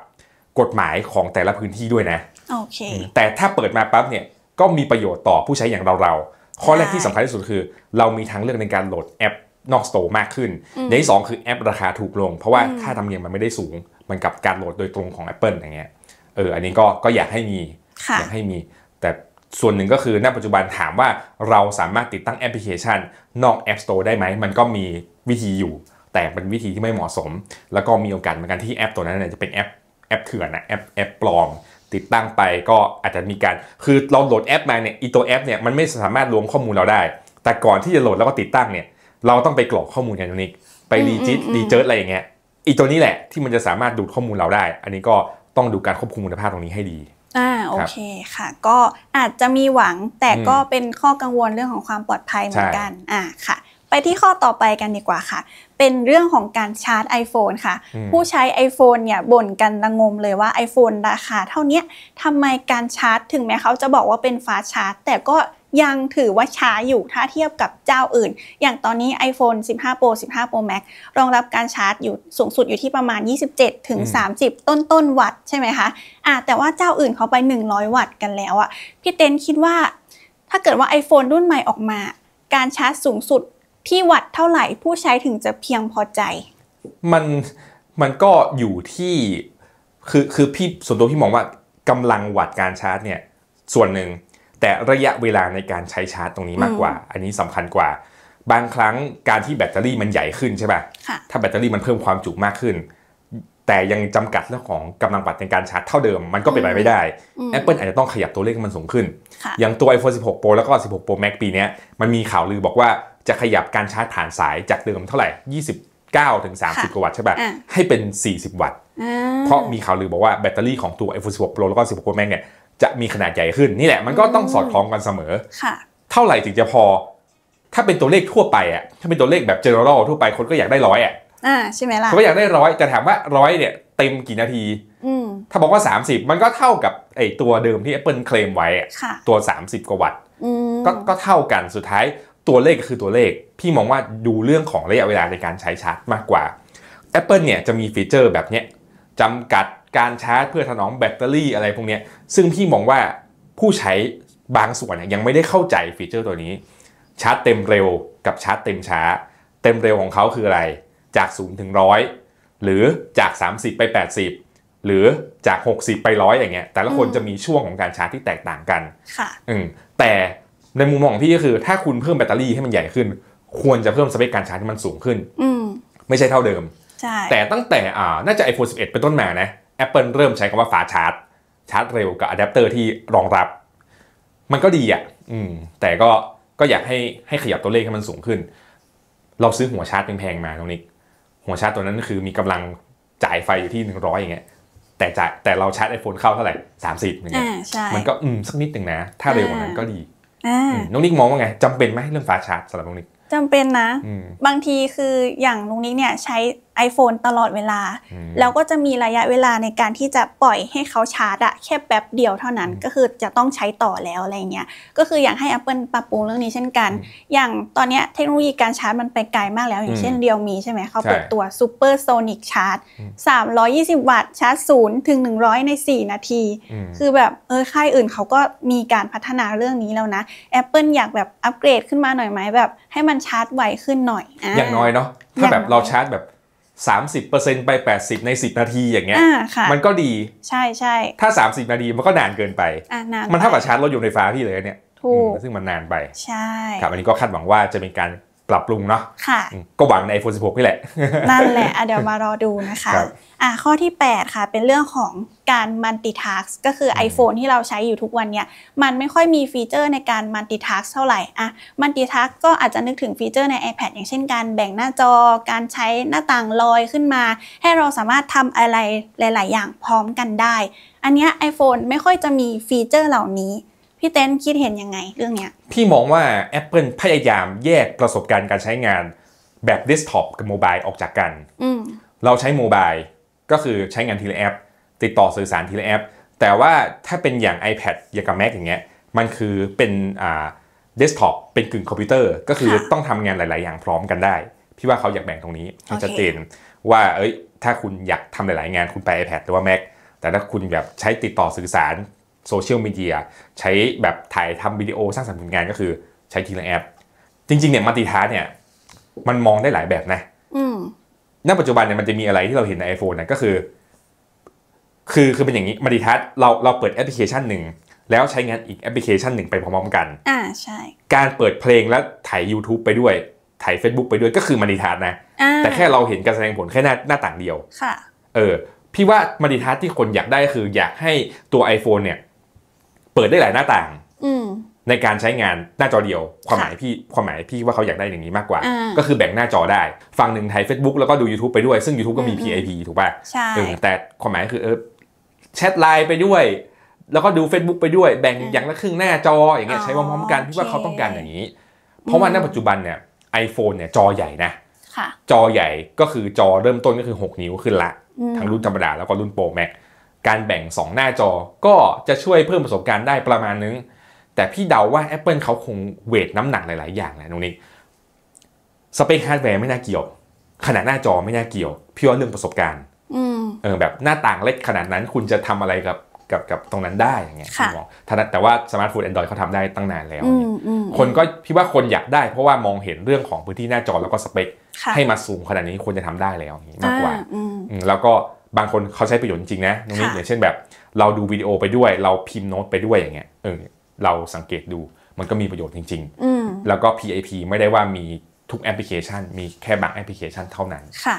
กฎหมายของแต่ละพื้นที่ด้วยนะโอเคแต่ถ้าเปิดมาปั๊บเนี่ยก็มีประโยชน์ต่อผู้ใช้อย่างเราๆข้อแรกที่สำคัญที่สุดคือ เรามีทางเลือกในการโหลดแอปนอกสโตร์มากขึ้นในที่สองคือแอปราคาถูกลง เพราะว่าค่าธรรมเนียมมันไม่ได้สูง มันกับการโหลดโดยตรงของ Apple อย่างเงี้ย เออ อันนี้ก็ก็อยากให้มี อยากให้มี แต่ส่วนหนึ่งก็คือณปัจจุบันถามว่าเราสามารถติดตั้งแอปพลิเคชัน นอก App Store ได้ไหม มันก็มีวิธีอยู่ แต่เป็นวิธีที่ไม่เหมาะสม แล้วก็มีโอกาสเหมือนกันที่แอป ตัวนั้นจะเป็นแอปแอปเถื่อนนะแอปแอปปลอม ติดตั้งไปก็อาจจะมีการ คือเราโหลดแอปมาเนี่ย อีตัวแอปเนี่ยมันไม่สามารถรวมข้อมูลเราได้ แต่ก่อนที่จะโหลดแล้วก็ติดตั้งเนี่ยเราต้องไปกรอกข้อมูลกันตรงนี้ ไปรีจิตรีเจิร์ตอะไรอย่างเงี้ยอีตัวนี้แหละที่มันจะสามารถดูดข้อมูลเราได้ อันนี้ก็ต้องดูการควบคุมคุณภาพตรงนี้ให้ดีอ่าโอเคค่ะ ก็อาจจะมีหวังแต่ก็เป็นข้อกังวลเรื่องของความปลอดภัยเหมือนกันอ่าค่ะไปที่ข้อต่อไปกันดีกว่าค่ะ เป็นเรื่องของการชาร์จ iPhone ค่ะ ผู้ใช้ iPhone เนี่ยบ่นกันระงมเลยว่า iPhone ราคาเท่านี้ทำไมการชาร์จ ถึงแม้เขาจะบอกว่าเป็นฟาชาร์จแต่ก็ยังถือว่าช้าอยู่ถ้าเทียบกับเจ้าอื่น อย่างตอนนี้ iPhone 15 Pro 15 Pro Max รองรับการชาร์จอยู่สูงสุดอยู่ที่ประมาณ 27ถึง30 ต้นต้นวัตใช่ไหมคะอ่าแต่ว่าเจ้าอื่นเขาไป 100 วัตกันแล้วอะพี่เต้นคิดว่า ถ้าเกิดว่า iPhone รุ่นใหม่ออกมา การชาร์จสูงสุดที่วัดเท่าไหร่ผู้ใช้ถึงจะเพียงพอใจ มันมันก็อยู่ที่คือคือพี่ส่วนตัวพี่มองว่ากำลังวัดการชาร์จเนี่ยส่วนหนึ่งแต่ระยะเวลาในการใช้ชาร์จตรงนี้มากกว่า อันนี้สำคัญกว่า บางครั้งการที่แบตเตอรี่มันใหญ่ขึ้นใช่ป่ะถ้าแบตเตอรี่มันเพิ่มความจุมากขึ้น แต่ยังจำกัดเรื่องของกำลังวัดในการชาร์จเท่าเดิม มันก็เป็นไปไม่ได้ Apple อาจจะต้องขยับตัวเลขมันสูงขึ้น อย่างตัว iPhone 16 Pro แล้วก็ 16 Pro Max ปีนี้มันมีข่าวลือบอกว่าจะขยับการชาร์จผ่านสายจากเดิมเท่าไหร่29ถึง30กว่าวัตต์ใช่ไหม ให้เป็น 40 วัตต์เพราะมีข่าวลือบอกว่าแบตเตอรี่ของตัว iPhone 16 Pro แล้วก็16 Pro Max เนี่ยจะมีขนาดใหญ่ขึ้นนี่แหละมันก็ต้องสอดคล้องกันเสมอ เท่าไหร่ถึงจะพอ ถ้าเป็นตัวเลขทั่วไปอ่ะถ้าเป็นตัวเลขแบบ general ทั่วไปคนก็อยากได้ร้อยอ่ะอ่าใช่ไหมล่ะเขาอยากได้ร้อยแต่ถามว่าร้อยเนี่ย เต็มกี่นาทีถ้าบอกว่า 30 มันก็เท่ากับไอตัวเดิมที่ Apple เคลมไว้ตัว 30 กว่าวัตต์ก็เท่ากันสุดท้ายตัวเลขก็คือตัวเลข พี่มองว่าดูเรื่องของระยะเวลาในการใช้ชาร์จมากกว่า Apple เนี่ยจะมีฟีเจอร์แบบเนี้ยจำกัดการชาร์จเพื่อถนอมแบตเตอรี่ อะไรพวกนี้ซึ่งพี่มองว่าผู้ใช้บางส่วนเนี่ยัง ไม่ได้เข้าใจฟีเจอร์ตัวนี้ชาร์จเต็มเร็วกับชาร์จเต็มช้าเต็มเร็วของเขาคืออะไร จาก0ถึง100 หรือจาก30 ไป 80 หรือจาก 60 ไป 100อย่างเงี้ยแต่ละคนจะมีช่วงของการชาร์จที่แตกต่างกันค่ะอืมแต่ในมุมมองพี่ก็คือถ้าคุณเพิ่มแบตเตอรี่ให้มันใหญ่ขึ้นควรจะเพิ่มสเปคการชาร์จที่มันสูงขึ้นไม่ใช่เท่าเดิม แต่ตั้งแต่อ่า น่าจะ iPhone 11เป็นต้นมานะ Apple เริ่มใช้คำว่าฝาชาร์จชาร์จเร็วกับอะแดปเตอร์ที่รองรับ มันก็ดีอ่ะ อืมแต่ก็ก็อยากให้ให้ขยับตัวเลขให้มันสูงขึ้น เราซื้อหัวชาร์จแพงๆมาตรงนี้ หัวชาร์จตัวนั้นคือมีกำลังจ่ายไฟอยู่ที่ 100 อย่างเงี้ยแต่จ่ายแต่เราชาร์จไอโฟนเข้าเท่าไหร่สอย่างเงี้ยมันก็อืมสักนิดหนึ่งนะ ถ้าเร็วกว่านั้นก็ดีน้องนิกมองว่าไงจำเป็นไหมเรื่องฟาชาร์จสำหรับน้องนิกจำเป็นนะ บางทีคืออย่างน้องนิกเนี่ยใช้ iPhone ตลอดเวลา แล้วก็จะมีระยะเวลาในการที่จะปล่อยให้เขาชาร์จอะแค่แป๊บเดียวเท่านั้นก็คือจะต้องใช้ต่อแล้วอะไรเงี้ย ก็คืออยากให้ Apple ปรับปรุงเรื่องนี้เช่นกัน อย่างตอนนี้เทคโนโลยีการชาร์จมันไปไกลมากแล้ว อย่างเช่นเดียวมีใช่ไหมเขาเปิดตัว Super Sonic Charge 320 วัตต์ชาร์จ 0 ถึง 100 ใน 4 นาที คือแบบเออค่ายอื่นเขาก็มีการพัฒนาเรื่องนี้แล้วนะ Apple อยากแบบอัปเกรดขึ้นมาหน่อยไหมแบบ ให้มันชาร์จไวขึ้นหน่อยอย่างน้อยเนาะถ้าแบบเราชาร์จแบบ30%ไป 80 ใน 10 นาทีอย่างเงี้ยมันก็ดีใช่ใช่ถ้า 30 นาที มันก็นานเกินไปมันเท่ากับชาร์จรถยนต์ไฟฟ้าพี่เลยเนี่ยถูกซึ่งมันนานไปใช่ครับอันนี้ก็คาดหวังว่าจะเป็นการปรับปรุงเนาะค่ะก็หวังใน iPhone 16นี่แหละ นั่นแหละเดี๋ยวมารอดูนะคะอ่ะข้อที่ 8 ค่ะ เป็นเรื่องของการมัลติทัสก็คือ iPhone ที่เราใช้อยู่ทุกวันเนี่ยมันไม่ค่อยมีฟีเจอร์ในการมัลติทัสเท่าไหร่อ่ะมัลติทัสก็อาจจะนึกถึงฟีเจอร์ใน iPad อย่างเช่นการแบ่งหน้าจอการใช้หน้าต่างลอยขึ้นมา ให้เราสามารถทำอะไรหลาย ๆ อย่างพร้อมกันได้ อันนี้ iPhone ไม่ค่อยจะมีฟีเจอร์เหล่านี้พี่เต้นคิดเห็นยังไงเรื่องเนี้ยพี่มองว่า Apple พยายามแยกประสบการณ์การใช้งานแบบเดสก์ท็อปกับโมบายออกจากกัน เราใช้โมบายก็คือใช้งานทีละแอป ติดต่อสื่อสารทีละแอป แต่ว่าถ้าเป็นอย่าง iPad อย่างกับ Mac อย่างเงี้ยมันคือเป็นอ่าเดสก์ท็อปเป็นกึ่งคอมพิวเตอร์ ก็คือต้องทำงานหลาย ๆ อย่างพร้อมกันได้ พี่ว่าเขาอยากแบ่งตรงนี้ให้ชัดเจนว่าเอ้ยถ้าคุณอยากทำหลายๆ งานคุณไป iPad หรือว่า Mac แต่ถ้าคุณแบบใช้ติดต่อสื่อสารโซเชียลมีเดียใช้แบบถ่ายทำวิดีโอสร้างสรรค์ผลงานก็คือใช้ทีละแอป จริงๆเนี่ยมัลติทัสเนี่ย มันมองได้หลายแบบนะณปัจจุบันเนี่ยมันจะมีอะไรที่เราเห็นใน iPhone นะก็คือคือ คือเป็นอย่างนี้มัลติทัสเราเราเปิดแอปพลิเคชันหนึ่ง แล้วใช้งานอีกแอปพลิเคชันหนึ่งไปพร้อมๆ กัน อ่าใช่ การเปิดเพลงแล้วถ่าย YouTube ไปด้วย ถ่าย Facebook ไปด้วยก็คือมันิทัสนะ แต่แค่เราเห็นการแสดงผลแค่หน้าหน้าต่างเดียวค่ะเออพี่ว่ามันิทัสที่คนอยากได้คืออยากให้ตัว iPhone เนี่ยเปิดได้หลายหน้าต่างในการใช้งานหน้าจอเดียว ความหมายพี่ความหมายพี่ว่าเขาอยากได้อย่างนี้มากกว่า ก็คือแบ่งหน้าจอได้ฝั่งหนึ่งไทย Facebook แล้วก็ดู YouTube ไปด้วย ซึ่ง YouTube ก็มี PIP ถูกป่ะใช่แต่ความหมายคือเออแชทไลน์ไปด้วย แล้วก็ดู Facebook ไปด้วย แบ่งอย่างละครึ่งหน้าจออย่างเงี้ยใช้พร้อมๆกันพี่ว่าเขาต้องการอย่างนี้ เพราะว่าณปัจจุบันเนี่ย iPhone เนี่ยจอใหญ่นะจอใหญ่ก็คือจอเริ่มต้นก็คือ 6 นิ้วขึ้นละทั้งรุ่นธรรมดาแล้วก็รุ่นโปรแม็กการแบ่ง 2 หน้าจอก็จะช่วยเพิ่มประสบการณ์ได้ประมาณนึง แต่พี่เดาว่า Apple เขาคงเวทน้ำหนักหลายๆ อย่างแหละตรงนี้สเปคฮาร์ดแวร์ไม่น่าเกี่ยว ขนาดหน้าจอไม่น่าเกี่ยวพี่ว่าเรื่องประสบการณ์เออแบบหน้าต่างเล็กขนาดนั้นคุณจะทำอะไรกับกับกับตรงนั้นได้อย่างเงี้ยมองแต่ว่าสมาร์ทโฟนแอนดรอยเขาทำได้ตั้งนานแล้วคนก็พี่ว่าคนอยากได้เพราะว่ามองเห็นเรื่องของพื้นที่หน้าจอแล้วก็สเปค ให้มาสูงขนาดนี้ควรจะทำได้แล้วมากกว่าแล้วก็บางคนเขาใช้ประโยชน์จริงนะตรงนี้อย่างเช่นแบบเราดูวิดีโอไปด้วยเราพิมพ์โน้ตไปด้วยอย่างเงี้ยเออเราสังเกตดูมันก็มีประโยชน์จริงๆแล้วก็ p i p ไม่ได้ว่ามีทุกแอปพลิเคชัน มีแค่บางแอปพลิเคชันเท่านั้น ค่ะ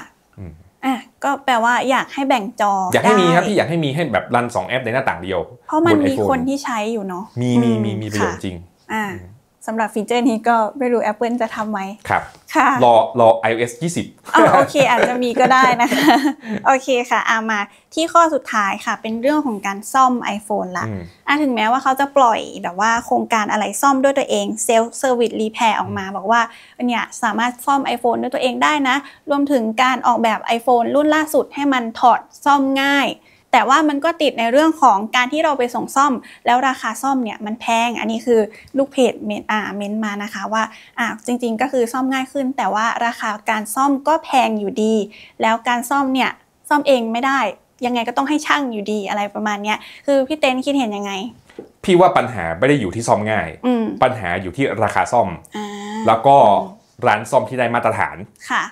อ่ะก็แปลว่าอยากให้แบ่งจออยากให้มีครับพี่อยากให้มีให้แบบรัน2แอปในหน้าต่างเดียว เพราะมันมีคนที่ใช้อยู่เนาะมีมีมีมีประโยชน์จริงอ่าสำหรับฟีเจอร์นี้ก็ไม่รู้ Apple จะทำไหมครับค่ะรอรอ iOS 20อ๋อโอเคอาจจะมีก็ได้นะคะ โอเคค่ะ อามาที่ข้อสุดท้ายค่ะ เป็นเรื่องของการซ่อม iPhone ละอ่ะถึงแม้ว่าเขาจะปล่อยแบบว่าโครงการอะไรซ่อมด้วยตัวเองเซลฟ์เซอร์วิสรีแพร์ออกมา บอกว่าเนี่ยสามารถซ่อม iPhone ด้วยตัวเองได้นะ รวมถึงการออกแบบ iPhone รุ่นล่าสุดให้มันถอดซ่อมง่ายแต่ว่ามันก็ติดในเรื่องของการที่เราไปส่งซ่อม แล้วราคาซ่อมเนี่ยมันแพงอันนี้คือลูกเพจเมนต์มานะคะว่าอ่าจริงๆก็คือซ่อมง่ายขึ้น แต่ว่าราคาการซ่อมก็แพงอยู่ดี แล้วการซ่อมเนี่ยซ่อมเองไม่ได้ ยังไงก็ต้องให้ช่างอยู่ดีอะไรประมาณนี้คือพี่เต้นคิดเห็นยังไง พี่ว่าปัญหาไม่ได้อยู่ที่ซ่อมง่ายปัญหาอยู่ที่ราคาซ่อม แล้วก็ร้านซ่อมที่ได้มาตรฐานค่ะ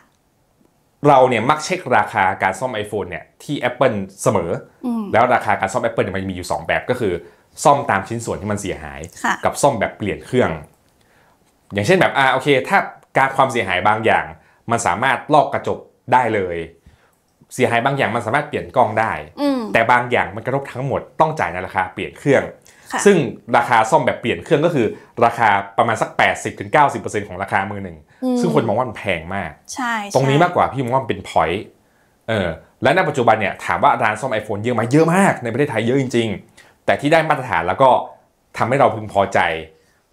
เราเนี่ยมักเช็คราคาการซ่อม iPhone เนี่ยที่ Apple เสมอ แล้วราคาการซ่อม Apple เนี่ยมันมีอยู่ 2 แบบก็คือ ซ่อมตามชิ้นส่วนที่มันเสียหาย กับซ่อมแบบเปลี่ยนเครื่อง อย่างเช่นแบบอ่าโอเคถ้าการความเสียหายบางอย่าง มันสามารถลอกกระจกได้เลย เสียหายบางอย่างมันสามารถเปลี่ยนกล้องได้ แต่บางอย่างมันกระทบทั้งหมดต้องจ่ายในราคาเปลี่ยนเครื่องซึ่งราคาซ่อมแบบเปลี่ยนเครื่องก็คือราคาประมาณสัก80-90%ของราคามือหนึ่งซึ่งคนมองว่ามันแพงมากใช่ตรงนี้มากกว่าพี่มองว่าเป็น point เออและในปัจจุบันเนี่ย ถามว่าร้านซ่อม iPhone เยอะไหมเยอะมากในประเทศไทยเยอะจริง ๆ แต่ที่ได้มาตรฐานแล้วก็ทำให้เราพึงพอใจ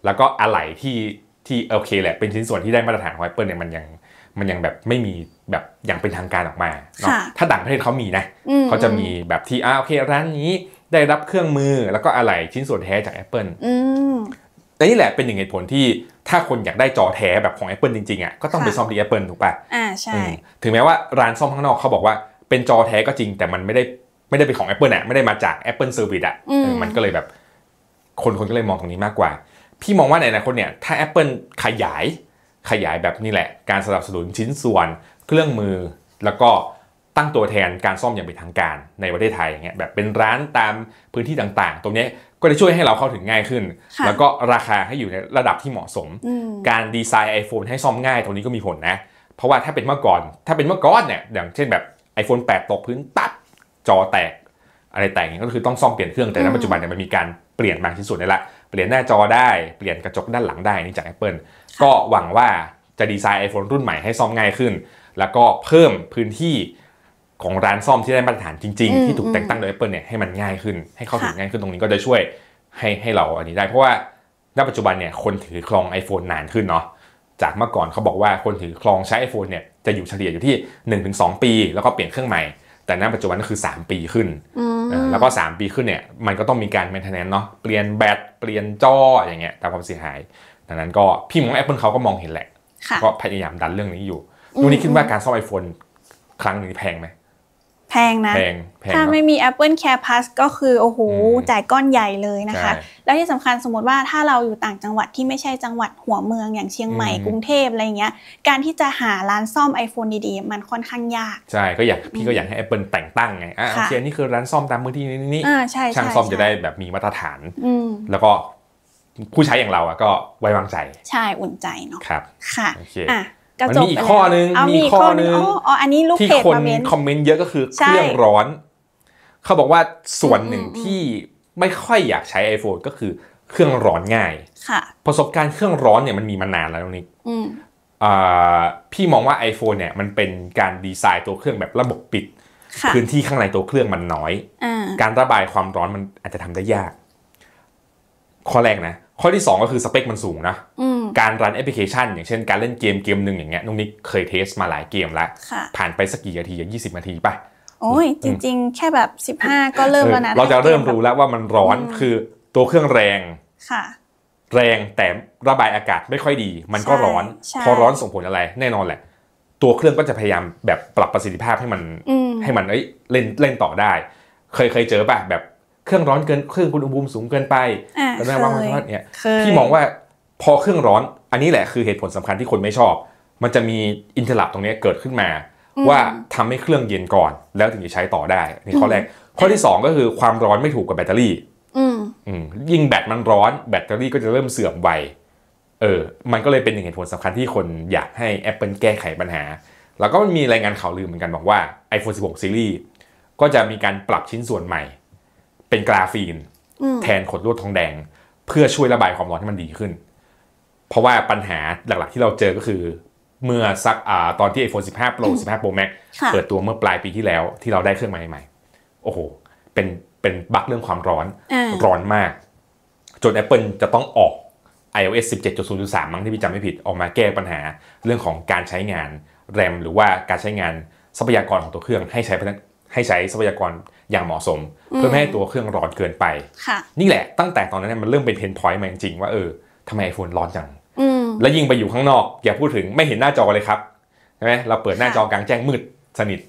แล้วก็อะไรที่ที่โอเคแหละ เป็นชิ้นส่วนที่ได้มาตรฐานของ Apple เนี่ยมันยังมันยังแบบไม่มีแบบอย่างเป็นทางการออกมาเนาะถ้าต่างประเทศเขามีนะเขาจะมีแบบที่อ่าโอเคร้านนี้ได้รับเครื่องมือแล้วก็อะไหล่ชิ้นส่วนแท้จาก Apple แต่นี่แหละเป็นหนึ่งเหตุผลที่ถ้าคนอยากได้จอแท้แบบของ Apple จริงๆอ่ะก็ต้องไปซ่อมที่ Apple ถูกป่ะอ่าใช่ ถึงแม้ว่าร้านซ่อมข้างนอกเขาบอกว่าเป็นจอแท้ก็จริงแต่มันไม่ได้ไม่ได้เป็นของ Apple อ่ะไม่ได้มาจาก Apple Service อ่ะมันก็เลยแบบคนคนก็เลยมองตรงนี้มากกว่า พี่มองว่าในอนาคตเนี่ยถ้า Apple ขยาย ขยายแบบนี่แหละ การสนับสนุนชิ้นส่วนเครื่องมือแล้วก็ตั้งตัวแทนการซ่อมอย่างเป็นทางการในประเทศไทยอย่างเงี้ยแบบเป็นร้านตามพื้นที่ต่างๆ ตรงนี้ก็จะช่วยให้เราเข้าถึงง่ายขึ้น แล้วก็ราคาให้อยู่ในระดับที่เหมาะสมการดีไซน์ iPhone ให้ซ่อมง่ายตรงนี้ก็มีผลนะเพราะว่าถ้าเป็นเมื่อก่อน ถ้าเป็นเมื่อก่อนเนี่ยอย่างเช่นแบบ iPhone 8ตกพื้นตัดจอแตกอะไรแตกอย่างก็คือต้องซ่อมเปลี่ยนเครื่องแต่ในปัจจุบันเนี่ยมันมีการเปลี่ยนบางชิ้นส่วนได้ละเปลี่ยนหน้าจอได้เปลี่ยนกระจกด้านหลังได้นี่จาก Apple ก็หวังว่าจะดีไซน์ iPhone รุ่นใหม่ให้ซ่อมง่ายขึ้น แล้วก็เพิ่มพื้นที่ของร้านซ่อมที่ได้มาตรฐานจริงๆ ที่ถูกแต่งตั้งโดย Apple เนี่ยให้มันง่ายขึ้นให้เข้าถึงง่ายขึ้นตรงนี้ก็จะช่วยให้ให้เราอันนี้ได้ เพราะว่าณปัจจุบันเนี่ยคนถือครอง iPhone นานขึ้นเนาะจากเมื่อก่อนเขาบอกว่าคนถือครองใช้ iPhone เนี่ยจะอยู่เฉลี่ยอยู่ที่1-2 ปี แล้วก็เปลี่ยนเครื่องใหม่แต่ณปัจจุบันก็คือ 3 ปีขึ้น แล้วก็ 3 ปีขึ้นเนี่ยมันก็ต้องมีการแมนเทน n a นเนาะเปลี่ยนแบตเปลี่ยนจออย่างเงี้ยตามความเสียหาย ดังนั้นก็พี่มองแอปเปิลเขาก็มองเห็นแหละก็พยายามดันเรื่องนี้อยู่ ดูนี่คิดว่าการซ่อมไอโฟนครั้งนี้แพงไหมแพงนะ ถ้าไม่มี Apple Care Plus ก็คือโอ้โหจ่ายก้อนใหญ่เลยนะคะ แล้วที่สำคัญสมมติว่าถ้าเราอยู่ต่างจังหวัดที่ไม่ใช่จังหวัดหัวเมืองอย่างเชียงใหม่กรุงเทพอะไรเงี้ย การที่จะหาร้านซ่อม iPhone ดีๆ มันค่อนข้างยาก ใช่ก็อยากพี่ก็อยากให้ Apple แต่งตั้งไงอ่ะโอเคนี่คือร้านซ่อมตามพื้นที่นี่ช่างซ่อมจะได้แบบมีมาตรฐานแล้วก็ผู้ใช้อย่างเราอะก็ไว้วางใจใช่อุ่นใจเนาะครับค่ะอ่ะกระจกมันมีอีกข้อหนึ่งมีข้อหนึ่งอ๋ออันนี้ลูกเพจมเมนที่คนคอมเมนต์เยอะก็คือ เครื่องร้อนเขาบอกว่าส่วนหนึ่งที่ไม่ค่อยอยากใช้ iPhone ก็คือเครื่องร้อนง่าย ค่ะ ประสบการณ์เครื่องร้อนเนี่ยมันมีมานานแล้วนี่พี่มองว่า iPhone เนี่ย มันเป็นการดีไซน์ตัวเครื่องแบบระบบปิดพื้นที่ข้างในตัวเครื่องมันน้อยการระบายความร้อนมันอาจจะทำได้ยากข้อแรกนะข้อที่สองก็คือสเปคมันสูงนะอืการรันแอปพลิเคชันอย่างเช่นการเล่นเกมเกมหนึ่งอย่างเงี้ยน้งนิกเคยเทสมาหลายเกมแล้ว ผ่านไปสักกี่นาทียี่สิบนาทีป่ะโอ้ย จริง ๆ แค่แบบ 15 ก็เริ่มแล้วนะ เราจะเริ่มรู้แล้วว่ามันร้อนคือตัวเครื่องแรงค่ะ แรงแต่ระบายอากาศไม่ค่อยดี มันก็ร้อน พอร้อนส่งผลอะไรแน่นอนแหละ ตัวเครื่องก็จะพยายามแบบปรับประสิทธิภาพให้มันให้มันเล่นเล่นต่อได้ เคยเคยเจอป่ะแบบเครื่องร้อนเกินเครื่องคอุณหภูมิสูงเกินไปแ็ได้ว่ามันทอดเนี่ยพี่มองว่าพอเครื่องร้อน อันนี้แหละคือเหตุผลสำคัญที่คนไม่ชอบ มันจะมีอินเทอร์ลับตรงนี้เกิดขึ้นมา ว่าทำให้เครื่องเย็นก่อน แล้วถึงจะใช้ต่อได้ นี่ข้อแรก ข้อที่2ก็คือความร้อนไม่ถูกกับแบตเตอรี่ยิ่งแบตมันร้อน แบตเตอรี่ก็จะเริ่มเสื่อมไว เออ มันก็เลยเป็นหนึ่งเหตุผลสำคัญที่คนอยากให้ Apple แก้ไขปัญหา แล้วก็มันมีรายงานข่าวลือเหมือนกันบอกว่า iPhone 16 Series ก็จะมีการปรับชิ้นส่วนใหม่ เป็นกราฟีน แทนขดลวดทองแดง เพื่อช่วยระบายความร้อนให้มันดีขึ้นเพราะว่าปัญหาหลักๆ ที่เราเจอก็คือเมื่อสักอตอนที่ iPhone 15 Pro 15 Pro Max เปิดตัวเมื่อปลายปีที่แล้วที่เราได้เครื่องใหม่ๆโอ้โห เป็นเป็นบั๊กเรื่องความร้อนร้อนมาก จน Apple จะต้องออก iOS 17.0.3 มั้งที่พี่จำไม่ผิดออกมาแก้ปัญหาเรื่องของการใช้งานแรมหรือว่าการใช้งานทรัพยากรของตัวเครื่องให้ใช้ให้ใช้ทรัพยากรอย่างเหมาะสม เพื่อไม่ให้ตัวเครื่องร้อนเกินไปนี่แหละตั้งแต่ตอนนั้นมันเริ่มเป็นเพนพอยต์มาจริงๆว่าเออทำไมไอโฟนร้อนจังแล้วยิ่งไปอยู่ข้างนอกอย่าพูดถึงไม่เห็นหน้าจอเลยครับใช่ไหมเราเปิดหน้าจอกลางแจ้งมืดสนิท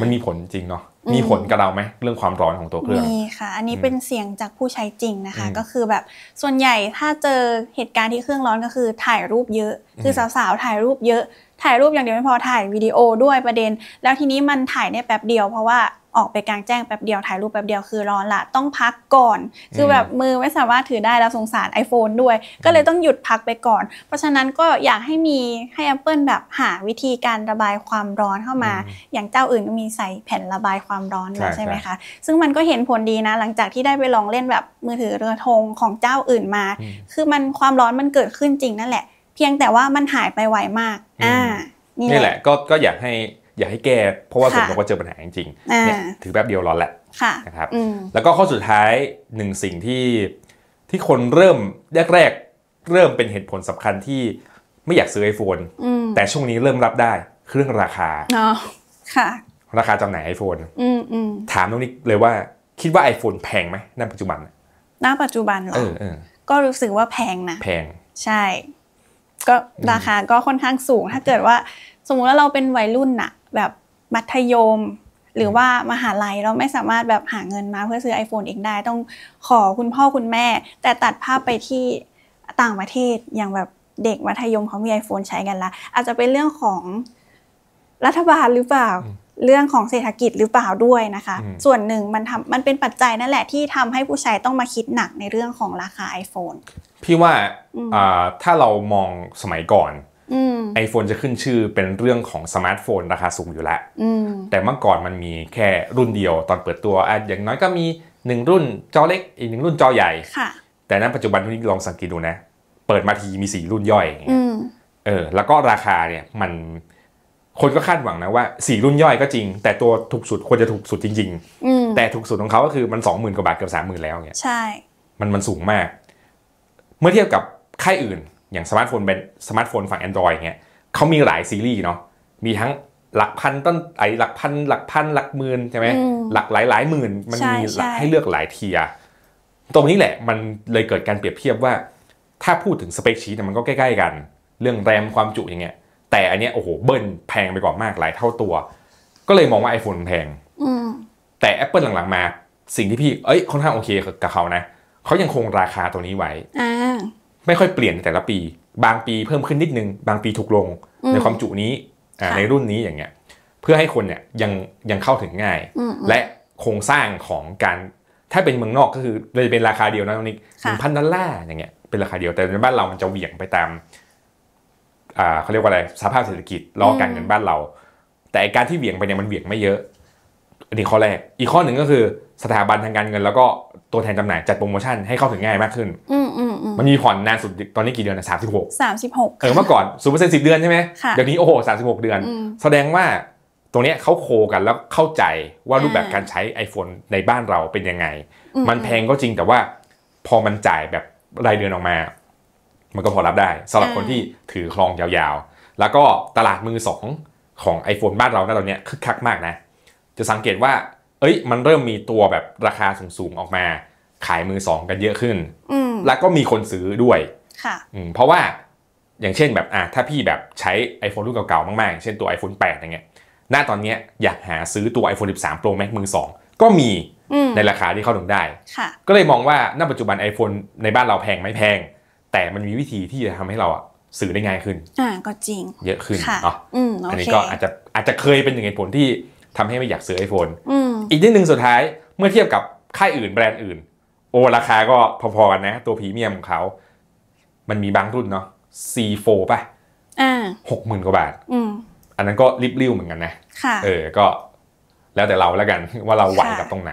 มันมีผลจริงเนาะมีผลกับเราไหมเรื่องความร้อนของตัวเครื่องมีค่ะอันนี้เป็นเสียงจากผู้ใช้จริงนะคะ ก็คือแบบส่วนใหญ่ถ้าเจอเหตุการณ์ที่เครื่องร้อนก็คือ ถ่ายรูปเยอะ คือสาวๆถ่ายรูปเยอะ ถ่ายรูปอย่างเดียวไม่พอถ่ายวิดีโอด้วยประเด็น แล้วทีนี้มันถ่ายได้แป๊บเดียว เพราะว่าออกไปกลางแจ้งแป๊บเดียวถ่ายรูปแป๊บเดียวคือร้อนละต้องพักก่อน คือแบบมือไม่สามารถถือได้แล้วสงสาร iPhone ด้วย ก็เลยต้องหยุดพักไปก่อน เพราะฉะนั้นก็อยากให้มีให้ Apple แบบหาวิธีการระบายความร้อนเข้ามา อย่างเจ้าอื่นก็มีใส่แผ่นระบายความร้อนใช่ไหมคะ ซึ่งมันก็เห็นผลดีนะ หลังจากที่ได้ไปลองเล่นแบบมือถือเรือธงของเจ้าอื่นมา คือมันความร้อนมันเกิดขึ้นจริง นั่นแหละเพียงแต่ว่ามันหายไปไวมากอ่านี่แหละก็ก็อยากให้อย่าให้แก้เพราะว่าผมก็เจอปัญหาจริงๆเนี่ยถือแป๊บเดียวร้อนแหละนะครับแล้วก็ข้อสุดท้ายหนึ่งสิ่งที่ที่คนเริ่มแรกกเริ่มเป็นเหตุผลสำคัญที่ไม่อยากซื้อไอโฟนแต่ช่วงนี้เริ่มรับได้ เครื่องราคาค่ะ ราคาจำหน่ายไอโฟนถามตรงนี้เลยว่าคิดว่า iPhone แพงไหมณปัจจุบันณปัจจุบันเหรอก็รู้สึกว่าแพงนะแพงใช่ ก็ราคาก็ค่อนข้างสูง ถ้าเกิดว่าสมมุติว่าเราเป็นวัยรุ่นน่ะแบบมัธยมหรือว่ามหาลัยเราไม่สามารถแบบหาเงินมาเพื่อซื้อ iPhone เองได้ ต้องขอคุณพ่อคุณแม่ แต่ตัดภาพไปที่ต่างประเทศ อย่างแบบเด็กมัธยมเขามี iPhone ใช้กันละอาจจะเป็นเรื่องของรัฐบาลหรือเปล่าเรื่องของเศรษฐกิจหรือเปล่าด้วยนะคะ ส่วนหนึ่งมันทำมันเป็นปัจจัยนั่นแหละที่ทำให้ผู้ใช้ต้องมาคิดหนักในเรื่องของราคา iPhone พี่ว่าถ้าเรามองสมัยก่อนไอโฟนจะขึ้นชื่อเป็นเรื่องของสมาร์ทโฟนราคาสูงอยู่แล้วแต่เมื่อก่อนมันมีแค่รุ่นเดียว ตอนเปิดตัวออย่างน้อยก็มีหนึ่งรุ่นจอเล็กอีกหนึ่งรุ่นจอใหญ่แต่นั้นปัจจุบันนี้ลองสังเกตดูนะ เปิดมาทีมีสี่รุ่นย่อยอเออแล้วก็ราคาเนี่ยมันคนก็คาดหวังนะว่าสี่รุ่นย่อยก็จริง แต่ตัวถูกสุดควรจะถูกสุดจริงๆแต่ ถูกสุดของเขาก็คือมันสองหมื่นกว่าบาทเกือบสามหมื่นแล้วเนี่ยใช่มันมันสูงมาก เมื่อเทียบกับค่ายอื่นอย่างสมาร์ทโฟนเป็นสมาร์ทโฟนฝั่ง Android เงี้ยเขามีหลายซีรีส์เนาะมีทั้งหลักพันต้นไอหลักพัน หลักพันหลักหมื่นใช่ไหมหลักหลายหลายหมื่นมันมีให้เลือกหลายเทียตรงนี้แหละมันเลยเกิดการเปรียบเทียบว่าถ้าพูดถึงสเปคชีตมันก็ใกล้ๆกัน เรื่องแรมความจุอย่างเงี้ย แต่อันเนี้ยโอ้โหเบิ้ลแพงไปกว่ามากหลายเท่าตัว ก็เลยมองว่า iPhone แพงแต่ Apple หลังๆมา สิ่งที่พี่ เอ้ยค่อนข้างโอเคกับเขานะเขายังคงราคาตัวนี้ไว้ไม่ค่อยเปลี่ยนแต่ละปีบางปีเพิ่มขึ้นนิดนึงบางปีถูกลง ในความจุนี้ในรุ่นนี้อย่างเงี้ย เพื่อให้คนเนี่ยยังยังเข้าถึงง่าย และโครงสร้างของการ ถ้าเป็นเมืองนอกก็คือเลยเป็นราคาเดียวนะตรงนี้หนึ่งพันดอลลาร์อย่างเงี้ยเป็นราคาเดียวแต่ในบ้านเรามันจะเหวี่ยงไปตาม อ่าเขาเรียกว่าอะไรสภาพเศรษฐกิจล้อกันเงินบ้านเรา แต่การที่เหวี่ยงไปเนี่ยมันเหวี่ยงไม่เยอะอันนี้ข้อแรกอีกข้อหนึ่งก็คือสถาบันทางการเงิน แล้วก็ตัวแทนจำหน่ายจัดโปรโมชั่นให้เข้าถึงง่ายมากขึ้นมันมีผ่อนนานสุดตอนนี้กี่เดือนนะสามสิบหกสามสิบหกเออเมื่อก่อนศูนย์เปอร์เซ็นต์สิบเดือนใช่ไหมเดี๋ยวนี้โอ้โหสามสิบหกเดือน แสดงว่าตรงนี้เขาโคกันแล้วเข้าใจว่ารูปแบบการใช้ iPhone ในบ้านเราเป็นยังไง มันแพงก็จริงแต่ว่าพอมันจ่ายแบบรายเดือนออกมา มันก็พอรับได้สำหรับคนที่ถือคลองยาวๆ แล้วก็ตลาดมือสองของ iPhone บ้านเราณตอนนี้คึกคักมากนะ จะสังเกตว่า เอ้ย มันเริ่มมีตัวแบบราคาสูงๆออกมาขายมือสองกันเยอะขึ้น แล้วก็มีคนซื้อด้วยค่ะเพราะว่าอย่างเช่นแบบ อ่ะ ถ้าพี่แบบใช้ iPhone รุ่นเก่าๆมากๆเช่นตัว iPhone 8 อย่างเงี้ย หน้าตอนเนี้ย อยากหาซื้อตัว iPhone 13 Pro Max มือสองก็มีในราคาที่เข้าถึงได้ ก็เลยมองว่าณปัจจุบัน iPhone ในบ้านเราแพงไม่แพง แต่มันมีวิธีที่จะทำให้เราอะสื่อได้ง่ายขึ้นอ่าก็จริงเยอะขึ้นเนาะอันนี้ก็อาจจะอาจจะเคยเป็นอย่างเนผลที่ทำให้ไม่อยากซื้อ iPhone อีกนิดนึงสุดท้ายเมื่อเทียบกับค่ายอื่นแบรนด์อื่นโอ้ราคาก็พอๆกันนะ ตัวพรีเมียมของเขา มันมีบางรุ่นเนาะ C4 ป่ะหกหมื่นกว่าบาท อันนั้นก็ริบริ้วเหมือนกันนะเออ ก็ แล้วแต่เราแล้วกันว่าเราไหวกับตรงไหน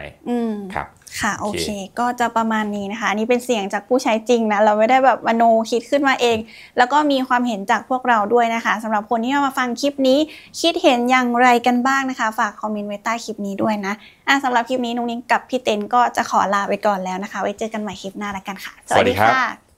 ครับค่ะโอเค ก็จะประมาณนี้นะคะนี่เป็นเสียงจากผู้ใช้จริงนะเราไม่ได้แบบมโนคิดขึ้นมาเอง แล้วก็มีความเห็นจากพวกเราด้วยนะคะ สำหรับคนที่มาฟังคลิปนี้คิดเห็นอย่างไรกันบ้างนะคะ ฝากคอมเมนต์ไว้ใต้คลิปนี้ด้วยนะอ่ะสำหรับคลิปนี้นุ้งนิ้งกับพี่เต็นก็จะขอลาไปก่อนแล้วนะคะ ไว้เจอกันใหม่คลิปหน้าแล้วกันค่ะสวัสดีค่ะ